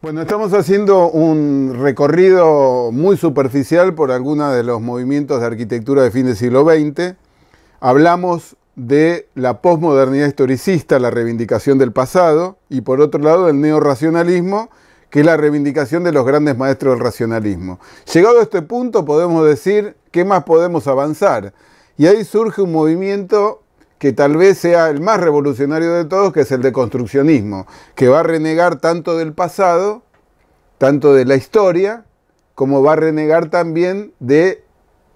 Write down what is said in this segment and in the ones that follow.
Bueno, estamos haciendo un recorrido muy superficial por algunos de los movimientos de arquitectura de fin del siglo XX. Hablamos de la posmodernidad historicista, la reivindicación del pasado, y por otro lado del neorracionalismo, que es la reivindicación de los grandes maestros del racionalismo. Llegado a este punto podemos decir, ¿qué más podemos avanzar? Y ahí surge un movimiento que tal vez sea el más revolucionario de todos, que es el deconstruccionismo, que va a renegar tanto del pasado, tanto de la historia, como va a renegar también de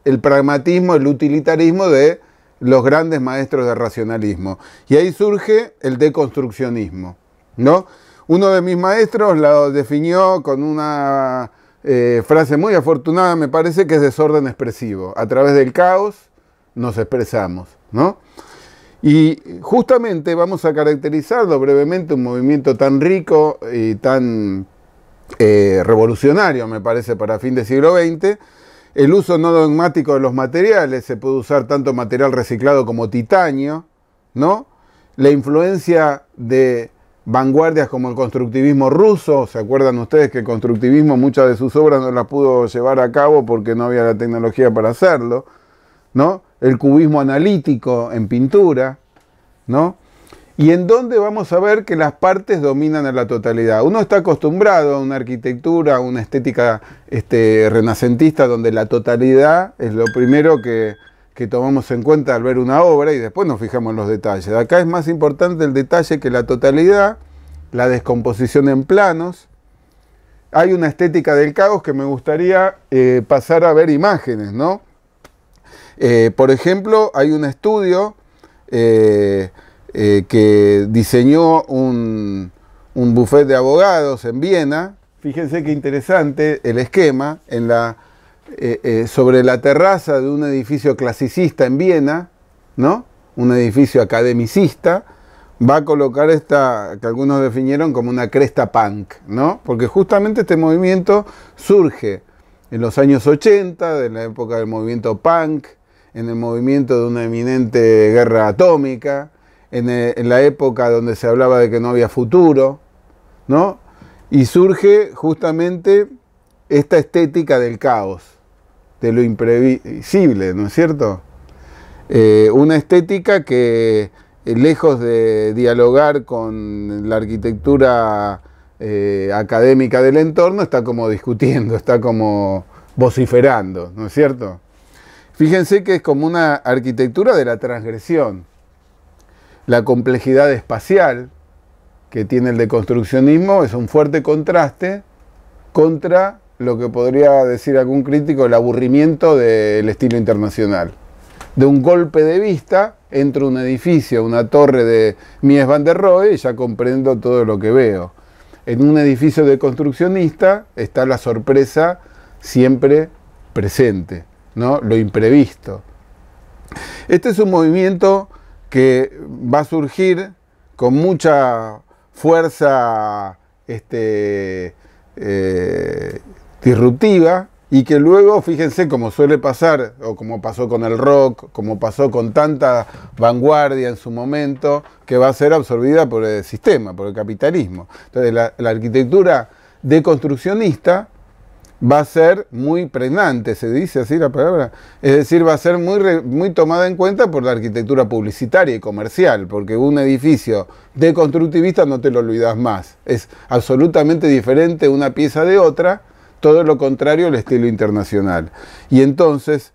el pragmatismo, el utilitarismo de los grandes maestros del racionalismo. Y ahí surge el deconstruccionismo, ¿no? Uno de mis maestros lo definió con una eh, frase muy afortunada, me parece, que es desorden expresivo. A través del caos nos expresamos, ¿no? Y justamente vamos a caracterizarlo brevemente, un movimiento tan rico y tan eh, revolucionario, me parece, para fin del siglo XX, el uso no dogmático de los materiales, se puede usar tanto material reciclado como titanio, ¿no? La influencia de vanguardias como el constructivismo ruso, ¿se acuerdan ustedes que el constructivismo muchas de sus obras no las pudo llevar a cabo porque no había la tecnología para hacerlo, ¿no? el cubismo analítico en pintura, ¿no? Y en donde vamos a ver que las partes dominan a la totalidad. Uno está acostumbrado a una arquitectura, a una estética este, renacentista, donde la totalidad es lo primero que, tomamos en cuenta al ver una obra y después nos fijamos en los detalles. Acá es más importante el detalle que la totalidad, la descomposición en planos. Hay una estética del caos que me gustaría eh, pasar a ver imágenes, ¿no? Eh, por ejemplo, hay un estudio eh, eh, que diseñó un, un de abogados en Viena. Fíjense qué interesante el esquema sobre la terraza de un edificio clasicista en Viena, un edificio academicista, va a colocar esta, que algunos definieron como una cresta punk, ¿no? Porque justamente este movimiento surge en los años 80, en la época del movimiento punk, en el movimiento de una eminente guerra atómica, en, la época donde se hablaba de que no había futuro, ¿no? Y surge justamente esta estética del caos, de lo imprevisible, ¿no es cierto? Eh, una estética que, eh, lejos de dialogar con la arquitectura eh, académica del entorno, está como discutiendo, está como vociferando, ¿no es cierto? Fíjense que es como una arquitectura de la transgresión. La complejidad espacial que tiene el deconstruccionismo es un fuerte contraste contra lo que podría decir algún crítico, el aburrimiento del estilo internacional. De un golpe de vista, entro un edificio, una torre de Mies van der Rohe y ya comprendo todo lo que veo. En un edificio deconstruccionista está la sorpresa siempre presente. ¿no? lo imprevisto. Este es un movimiento que va a surgir con mucha fuerza este, eh, disruptiva y que luego, fíjense, como suele pasar, o como pasó con el rock, como pasó con tanta vanguardia en su momento, que va a ser absorbida por el sistema, por el capitalismo. Entonces, la, la arquitectura deconstruccionista va a ser muy pregnante, se dice así la palabra, es decir, va a ser muy, muy tomada en cuenta por la arquitectura publicitaria y comercial, porque un edificio de constructivista no te lo olvidas más, es absolutamente diferente una pieza de otra, todo lo contrario al estilo internacional. Y entonces...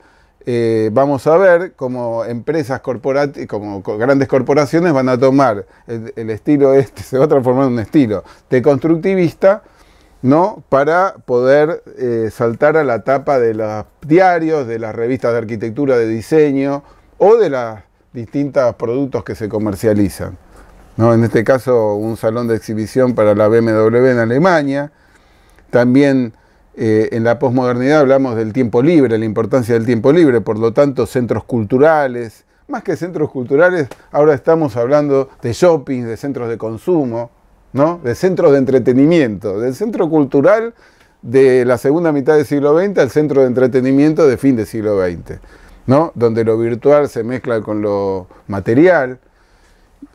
Eh, vamos a ver cómo empresas corporativas, como grandes corporaciones van a tomar el, el estilo este, se va a transformar en un estilo de constructivista, ¿no? Para poder eh, saltar a la tapa de los diarios, de las revistas de arquitectura, de diseño o de los distintos productos que se comercializan. ¿no? En este caso, un salón de exhibición para la BMW en Alemania. También eh, en la posmodernidad hablamos del tiempo libre, la importancia del tiempo libre, por lo tanto, centros culturales. Más que centros culturales, ahora estamos hablando de shopping, de centros de consumo de centros de entretenimiento, del centro cultural de la segunda mitad del siglo XX al centro de entretenimiento de fin del siglo XX, donde lo virtual se mezcla con lo material,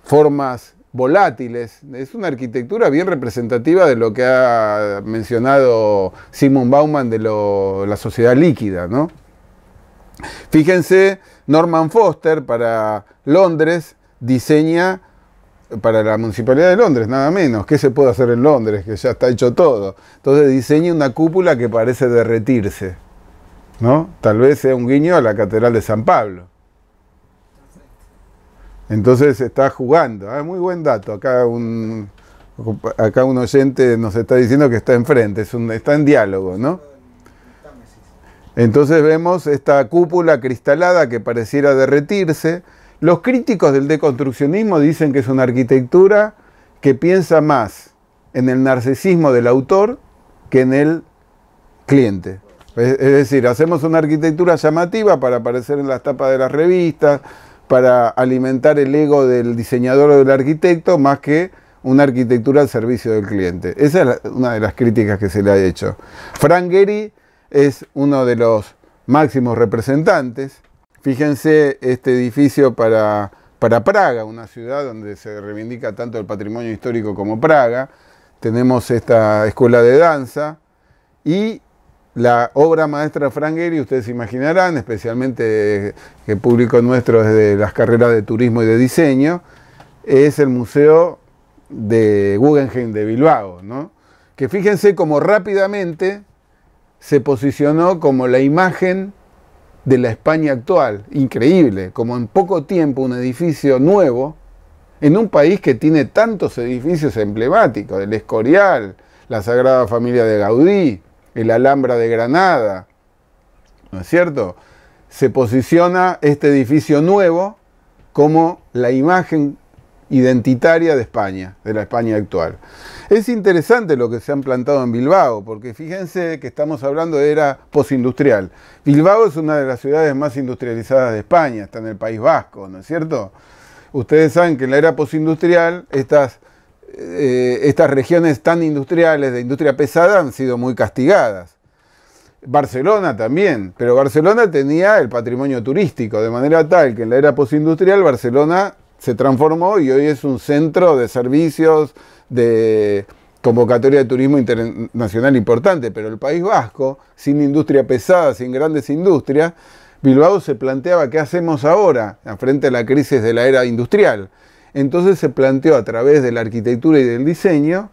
formas volátiles. Es una arquitectura bien representativa de lo que ha mencionado Simon Bauman de la sociedad líquida. Fíjense, Norman Foster para Londres diseña para la Municipalidad de Londres, nada menos. ¿Qué se puede hacer en Londres? Que ya está hecho todo. Entonces diseña una cúpula que parece derretirse. ¿no? Tal vez sea un guiño a la Catedral de San Pablo. Entonces está jugando. Ah, muy buen dato. Acá un, acá un oyente nos está diciendo que está enfrente, está en diálogo, ¿no? Entonces vemos esta cúpula cristalada que pareciera derretirse los críticos del deconstruccionismo dicen que es una arquitectura que piensa más en el narcisismo del autor que en el cliente. Es, decir, hacemos una arquitectura llamativa para aparecer en las tapas de las revistas, para alimentar el ego del diseñador o del arquitecto, más que una arquitectura al servicio del cliente. Esa es una de las críticas que se le ha hecho. Frank Gehry es uno de los máximos representantes Fíjense este edificio para, para Praga, una ciudad donde se reivindica tanto el patrimonio histórico como Praga. Tenemos esta escuela de danza y la obra maestra Frangueri, ustedes imaginarán, especialmente que público nuestro es de las carreras de turismo y de diseño, es el Museo de Guggenheim de Bilbao, que fíjense cómo rápidamente se posicionó como la imagen de la España actual. Increíble, como en poco tiempo un edificio nuevo, en un país que tiene tantos edificios emblemáticos, el Escorial, la Sagrada Familia de Gaudí, el Alhambra de Granada, ¿no es cierto? Se posiciona este edificio nuevo como la imagen identitaria de España, de la España actual. Es interesante lo que se han plantado en Bilbao, porque fíjense que estamos hablando de era posindustrial. Bilbao es una de las ciudades más industrializadas de España, está en el País Vasco, ¿no es cierto? Ustedes saben que en la era posindustrial estas, eh, estas regiones tan industriales de industria pesada han sido muy castigadas. Barcelona también, pero Barcelona tenía el patrimonio turístico, de manera tal que en la era posindustrial Barcelona se transformó y hoy es un centro de servicios, de convocatoria de turismo internacional importante, pero el País Vasco, sin industria pesada, sin grandes industrias, Bilbao se planteaba qué hacemos ahora frente a la crisis de la era industrial. Entonces se planteó a través de la arquitectura y del diseño,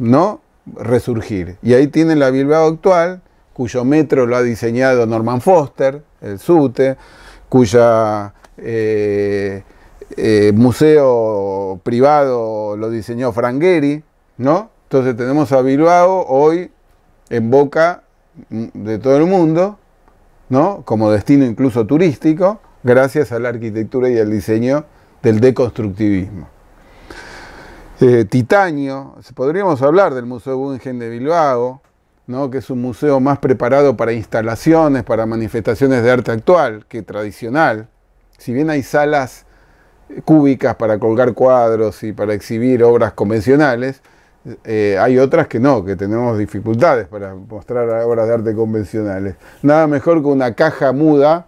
¿no? Resurgir. Y ahí tienen la Bilbao actual, cuyo metro lo ha diseñado Norman Foster, el SUTE, cuya... Eh, eh, museo privado lo diseñó Frangheri, ¿no? Entonces tenemos a Bilbao hoy en boca mm, de todo el mundo, ¿no? Como destino incluso turístico, gracias a la arquitectura y al diseño del deconstructivismo. Eh, titanio, podríamos hablar del Museo Guggenheim de Bilbao, ¿no? que es un museo más preparado para instalaciones, para manifestaciones de arte actual que tradicional. Si bien hay salas cúbicas para colgar cuadros y para exhibir obras convencionales. Eh, hay otras que no, que tenemos dificultades para mostrar obras de arte convencionales. Nada mejor que una caja muda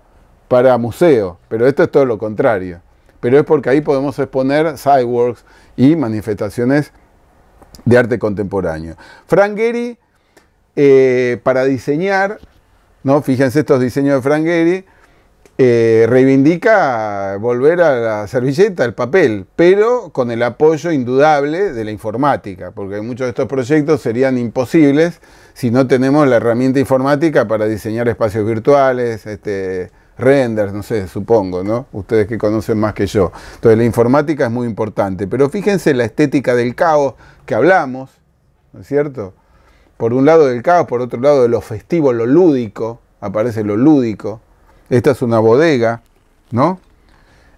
para museo, pero esto es todo lo contrario. Pero es porque ahí podemos exponer sidewalks y manifestaciones de arte contemporáneo. Frank eh, para diseñar, ¿no? fíjense estos diseños de Frank eh, reivindica volver a la servilleta, al papel, pero con el apoyo indudable de la informática, porque muchos de estos proyectos serían imposibles si no tenemos la herramienta informática para diseñar espacios virtuales, este, renders, no sé, supongo, ¿no? Ustedes que conocen más que yo. Entonces la informática es muy importante, pero fíjense la estética del caos que hablamos, ¿no es cierto? Por un lado del caos, por otro lado de lo festivo, lo lúdico, aparece lo lúdico, esta es una bodega, ¿no?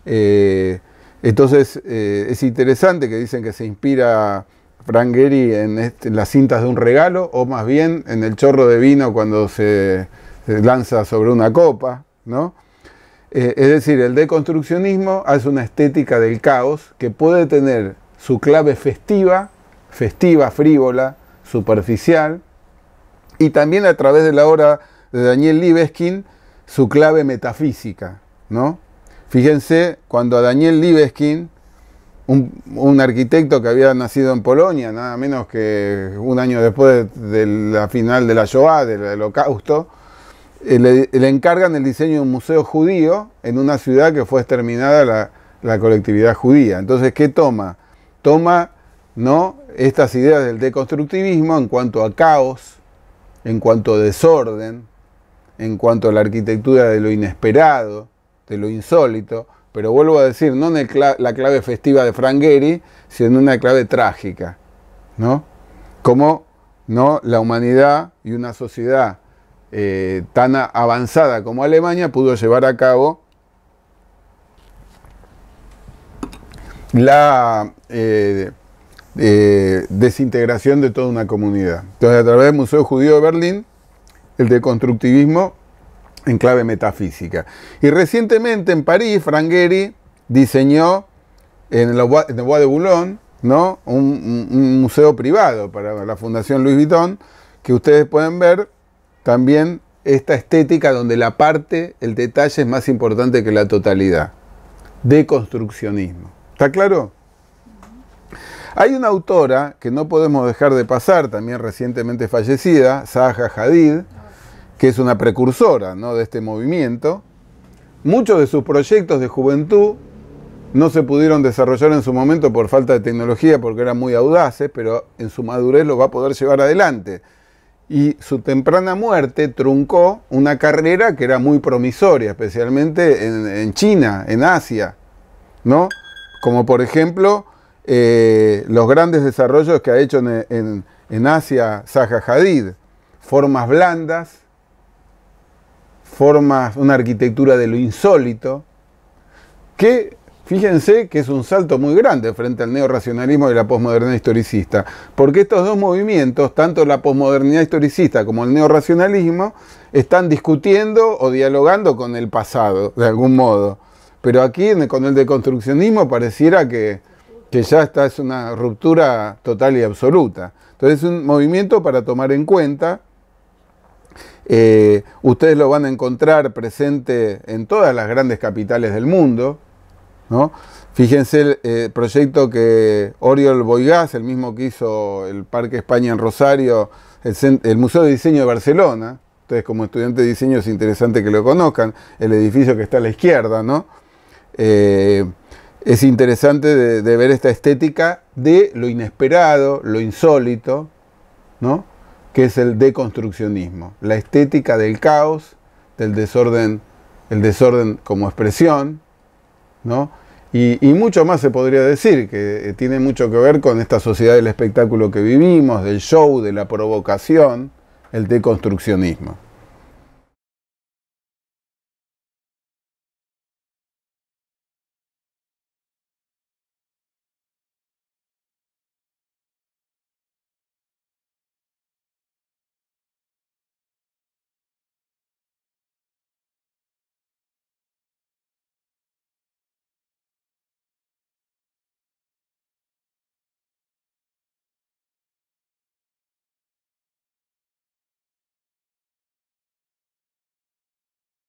Eh, entonces eh, es interesante que dicen que se inspira Frank en, las cintas de un regalo o más bien en el chorro de vino cuando se, lanza sobre una copa, ¿no? Eh, es decir, el deconstruccionismo hace una estética del caos que puede tener su clave festiva, festiva, frívola, superficial, y también a través de la obra de Daniel Libeskind su clave metafísica, ¿no? Fíjense, cuando a Daniel Libeskind, un, arquitecto que había nacido en Polonia, nada menos que un año después de, la final de la Shoah, del holocausto, eh, le, encargan el diseño de un museo judío en una ciudad que fue exterminada la, colectividad judía. Entonces, ¿qué toma? Toma ¿no? estas ideas del deconstructivismo en cuanto a caos, en cuanto a desorden, en cuanto a la arquitectura de lo inesperado, de lo insólito, pero vuelvo a decir, no en la clave festiva de Frangheri, sino en una clave trágica, ¿no? Como ¿no? la humanidad y una sociedad eh, tan avanzada como Alemania pudo llevar a cabo la eh, eh, desintegración de toda una comunidad. Entonces, a través del Museo Judío de Berlín, el deconstructivismo en clave metafísica. Y recientemente en París, Frangueri diseñó en la Bois de Boulogne ¿no? Un, museo privado para la Fundación Louis Vuitton, que ustedes pueden ver también esta estética donde la parte, el detalle es más importante que la totalidad. Deconstruccionismo. ¿Está claro? Hay una autora que no podemos dejar de pasar, también recientemente fallecida, Zaha Hadid, que es una precursora ¿no? de este movimiento, muchos de sus proyectos de juventud no se pudieron desarrollar en su momento por falta de tecnología, porque eran muy audaces, pero en su madurez lo va a poder llevar adelante. Y su temprana muerte truncó una carrera que era muy promisoria, especialmente en, China, en Asia, ¿no? Como por ejemplo eh, los grandes desarrollos que ha hecho en, en Asia Zaha Hadid, formas blandas, forma una arquitectura de lo insólito, que fíjense que es un salto muy grande frente al neorracionalismo y la posmodernidad historicista, porque estos dos movimientos, tanto la posmodernidad historicista como el neorracionalismo, están discutiendo o dialogando con el pasado, de algún modo. Pero aquí con el deconstruccionismo pareciera que, ya esta es una ruptura total y absoluta. Entonces es un movimiento para tomar en cuenta eh, ustedes lo van a encontrar presente en todas las grandes capitales del mundo. ¿no? Fíjense el eh, proyecto que Oriol Boigás, el mismo que hizo el Parque España en Rosario, el, Museo de Diseño de Barcelona. entonces como estudiante de diseño es interesante que lo conozcan, el edificio que está a la izquierda, ¿no? Eh, es interesante de, de ver esta estética de lo inesperado, lo insólito, ¿no? que es el deconstruccionismo, la estética del caos, del desorden, el desorden como expresión, ¿no? Y, y, mucho más se podría decir, que eh, tiene mucho que ver con esta sociedad del espectáculo que vivimos, del show, de la provocación, el deconstruccionismo.